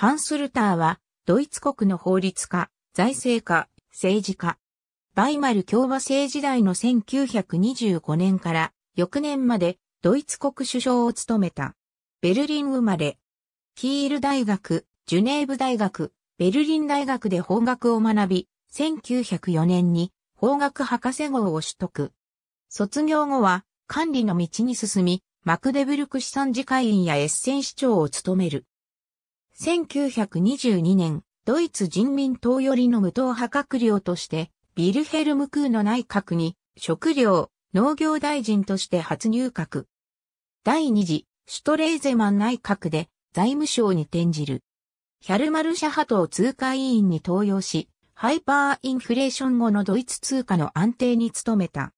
ハンスルターは、ドイツ国の法律家、財政家、政治家。バイマル共和制時代の1925年から翌年までドイツ国首相を務めた。ベルリン生まれ。キール大学、ジュネーブ大学、ベルリン大学で法学を学び、1904年に法学博士号を取得。卒業後は管理の道に進み、マクデブルク資産次会員やエッセン市長を務める。1922年、ドイツ人民党寄りの無党派閣僚として、ビルヘルム・クーの内閣に、食料、農業大臣として初入閣。第二次、シュトレーゼマン内閣で、財務省に転じる。ヒャルマルシャ派党通貨委員に登用し、ハイパーインフレーション後のドイツ通貨の安定に努めた。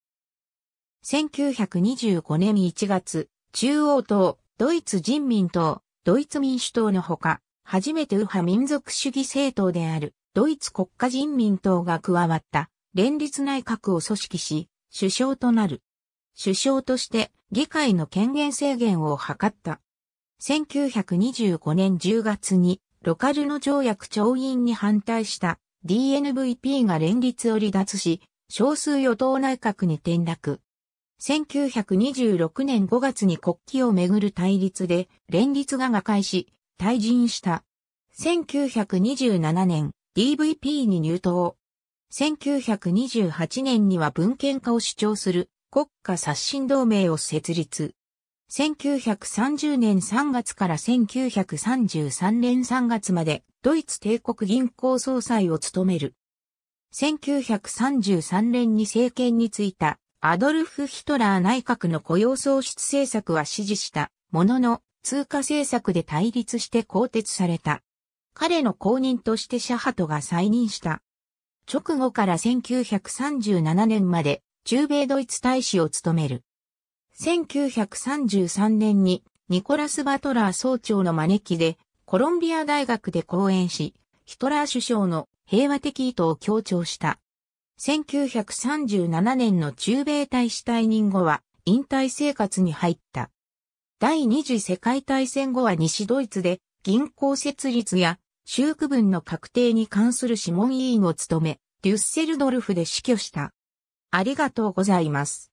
1925年1月、中央党、ドイツ人民党、ドイツ民主党のほか、初めて右派民族主義政党であるドイツ国家人民党が加わった連立内閣を組織し、首相となる。首相として議会の権限制限を図った。1925年10月にロカルノ条約調印に反対した DNVP が連立を離脱し、少数与党内閣に転落。1926年5月に国旗をめぐる対立で連立が瓦解し、退陣した。1927年、DVP に入党。1928年には文献化を主張する国家刷新同盟を設立。1930年3月から1933年3月までドイツ帝国銀行総裁を務める。1933年に政権に就いたアドルフ・ヒトラー内閣の雇用創出政策は支持したものの通貨政策で対立して更迭された。彼の後任としてシャハトが再任した。直後から1937年まで中米ドイツ大使を務める。1933年にニコラス・バトラー総長の招きでコロンビア大学で講演し、ヒトラー首相の平和的意図を強調した。1937年の中米大使退任後は引退生活に入った。第二次世界大戦後は西ドイツで銀行設立や修区分の確定に関する諮問委員を務め、デュッセルドルフで死去した。ありがとうございます。